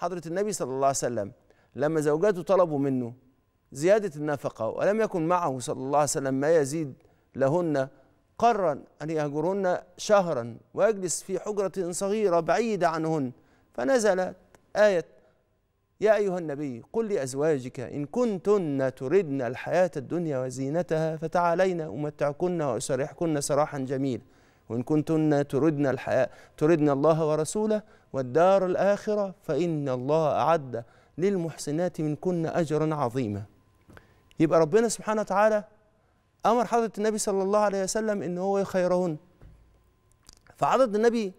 حضرة النبي صلى الله عليه وسلم لما زوجاته طلبوا منه زيادة النفقة ولم يكن معه صلى الله عليه وسلم ما يزيد لهن قرر أن يهجرهن شهرا ويجلس في حجرة صغيرة بعيدة عنهن فنزلت آية يا أيها النبي قل لأزواجك إن كنتن تردن الحياة الدنيا وزينتها فتعالين أمتعكن وأسرحكن سراحا جميلا وإن كنتن تردن الحياة تردن الله ورسوله والدار الآخرة فإن الله أعد للمحسنات منكن أجرا عظيما يبقى ربنا سبحانه وتعالى أمر حضرة النبي صلى الله عليه وسلم إن هو يخيرهن فحضرة النبي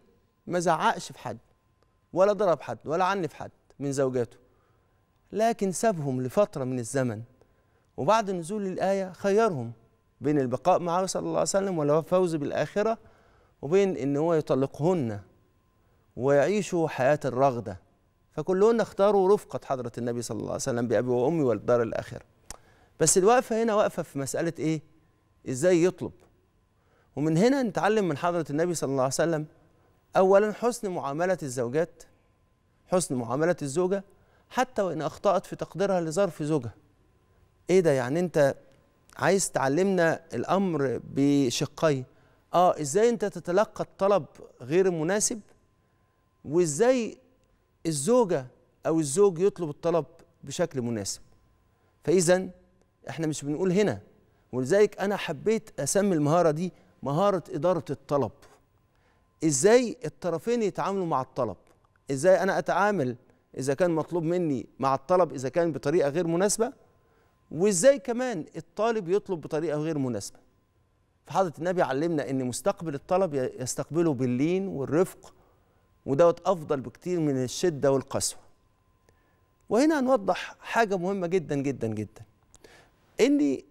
ما زعقش في حد ولا ضرب حد ولا عنف حد من زوجاته لكن سابهم لفترة من الزمن وبعد نزول الآية خيرهم بين البقاء معه صلى الله عليه وسلم والفوز بالآخرة وبين ان هو يطلقهن ويعيشوا حياه الرغده فكلهن اختاروا رفقه حضره النبي صلى الله عليه وسلم بابي وامي والدار الاخره بس الوقفه هنا واقفه في مساله ايه ازاي يطلب ومن هنا نتعلم من حضره النبي صلى الله عليه وسلم اولا حسن معامله الزوجات حسن معامله الزوجه حتى وان اخطات في تقديرها لظرف زوجها ايه ده يعني انت عايز تعلمنا الامر بشقين اه ازاي انت تتلقى الطلب غير المناسب وازاي الزوجه او الزوج يطلب الطلب بشكل مناسب فاذا احنا مش بنقول هنا ولذلك انا حبيت اسمي المهاره دي مهاره اداره الطلب ازاي الطرفين يتعاملوا مع الطلب ازاي انا اتعامل اذا كان مطلوب مني مع الطلب اذا كان بطريقه غير مناسبه وازاي كمان الطالب يطلب بطريقه غير مناسبه حضرة النبي علمنا أن مستقبل الطلب يستقبله باللين والرفق ودوت أفضل بكتير من الشدة والقسوة وهنا نوضح حاجة مهمة جدا جدا جدا أن